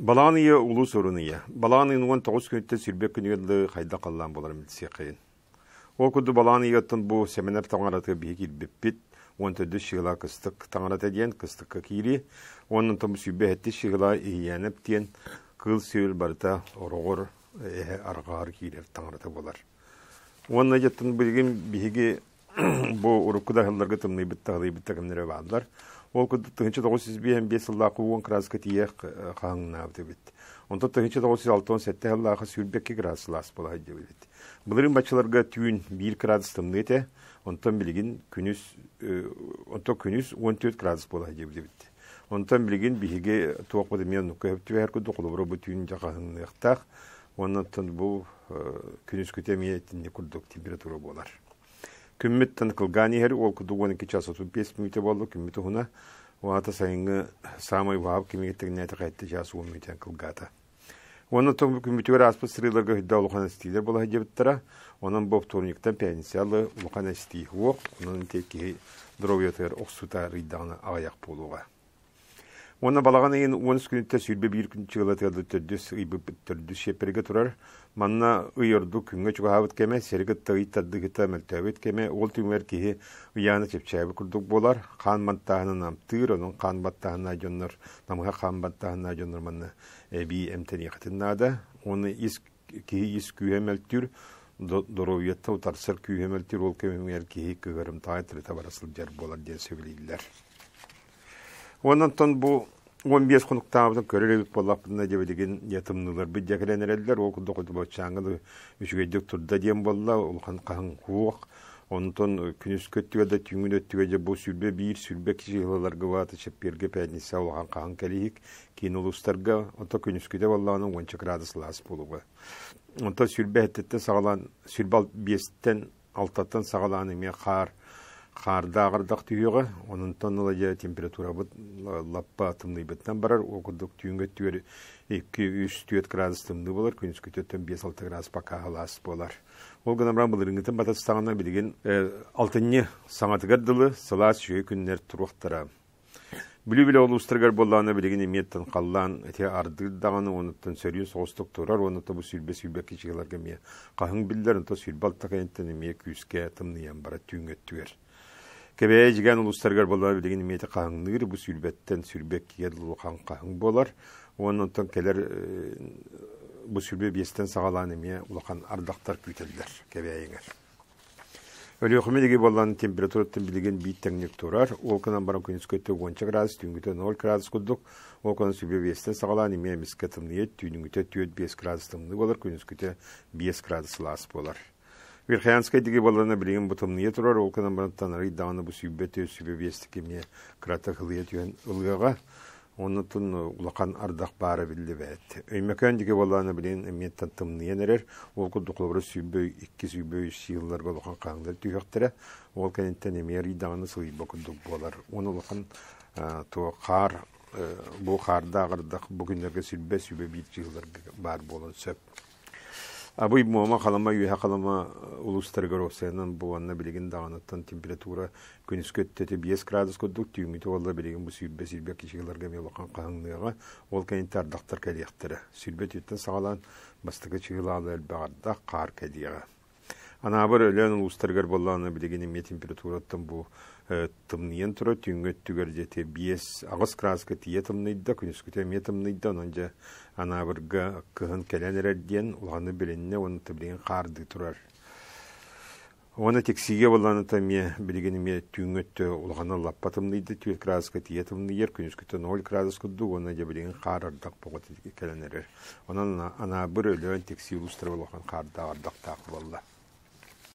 Баланыйы улу соруныйы. Баланыйын он тоғыз күнітті сүрбек күнігілді қайда қаллан болар мілсе қиын. Ол күнді баланыйы ұттын бұл семинар таңараты бейік елбеппет, он түді шығыла қыстық таңараты дейін қыстыққа кейрі, оның тұм сүбе әтті шығыла иянып дейін қыл сөйіл барыта орығыр арғар кейлер таңараты болар. Оның әжеттін білген бейігі бу уруккуда хылларга тымны битте хылы битте кемнере бадлар. Ол кыды тыгынчы 905 сылда куган краска тиех э, хаңна бит. Онда тыгынчы 906 хылла хас юлбекке краслас була бит. Буларын бачыларга түйін 1 градус тымны ете, онтан билген күнүс э, онто күнүс 14 градус була дебит. Онтан билген биге тоқ бу мен көп түһәр күдү кулыбры бу түйін жагын яктак. Оннан бұл күнүс күтемиетинде күрдүк температура болар күмміттін қылғани хәрі ол күді оны 5 минут болды сайынғы самай қайтты жасы он мүйтен қылғата оны тұм күмміті аспы сырылығы бола оның бұл турниктен пәнісиялы ұлқан оқ оның оқсута ағаяқ болуға Оны балаған ейін он күнітте сүйірбе бір күн чығыла тәді түрді тұрар. Манна ұйырды күнге чуғавыт кеме, сергі тәрді тәді мәлті мөлтәвіт кеме, ол түңер кейі ұяны чепчәбі күрдік болар. Қан баттағына түр, оның қан баттағына жоннар, намға қан баттағына жоннар манна әбі әмтен еқітіннада. Оны кейі ес ұтарсыр Онантан бу 15 кунуктаабытын көрелебит боллаппына дебе деген ятымнылар бит жакеленерелдер ол кудда куду бочаңгы үчүгэдик турда диэн болла улхан каһын куук онтон күнүс да түңүн же бу сүрбе биир сүрбе кишилаларга баата чепперге пятница улхан каһын келиик кийин улустарга ото күнүскүдө он онча градус лаас болуба онто сүрбе хеттеттен сагалан сүрбе бестен алтаттан сагалаан эме каар харда ағырдақ түйөге оның тоннала температура бұл лаппа барар окудук түйінгі түөр эки үч түйөт градус тымны болар күнүс күтөттөн 5-6 градус пока алас болар ол бұл былырыңытын білген э, алтынне саңатыгар дылы сылас жүй күннер тұруқтыра. Бүлі біле ол ұстырғар әте ардырдағаны соғыстық тұрар, бұл ме. ме күйіске бара түйін өттігер. Кебе жиген улустаргар болар билген мете каңныр бу сүрбеттен сүрбек кедил кан каң болар. Оннан келер э, бу сүрбе бестен сагаланы ме улакан ардактар күтелдер кебе еңер. Өлөхмедеги болған температураттан билген биттеңнек турар. Ол кынан барам күнүс көтө 10 градус, түнгүтө 0 градус кудук. Ол кынан сүбе бестен сагалан име мискетимниет, түнүнгүтө 4-5 градус тымны болар, күнүс көтө 5 градус лас болар. Вирхаянская диге балана билигин бутым не турар ол кынан бараттан рый даны бу сүйбете сүйбевестике ме крата хылыет юен ылгага оны тун улакан ардак бары билли бет. Өймөкөн диге балана билигин эмиет таттымны енерер ол кудуклабры сүйбөй икки сүйбөй сыйыллар болухан каңдар түйөктере ол кенеттен эме рый даны сыйбо кудук болар. Оны улакан туо кар бу карда агырдык бүгүнөргө сүлбе сүйбө бир жылдар бар болон сөп Абый мома қалама үйе халама э, улустар горосенан бұғанна білеген дағанаттан температура күнүс көттеті 5 градус көттік түймүтү болла білеген бу сүйбе сүйбе мен мелоқан қаңныға ол кайынтар дақтар кәдияқтыры сүйбе түйттен сағалан бастығы чыгылалы әлбағарда қар кәдияға Ана бір өлен ұлыстарғар болланы білегенеме температураттан бұ э, тымныен тұры түйінгет түгер жете биес ағыс краска тие тымныйда, күнескіте ме тымныйда, онынжа ана бір кығын кәлен әрден ұлғаны біленіне оны тібілеген қарды тұрар. Оны тексиге болланы таме білегенеме түйінгетті ұлғаны лаппа тымныйда, түйет краска тие ер күнескіте 0 градус күдді, оны жа білеген қар ардақ бұғы кәлен Онан ана бір өлен тек ұлыстар болған қарды ардақ тақы болды.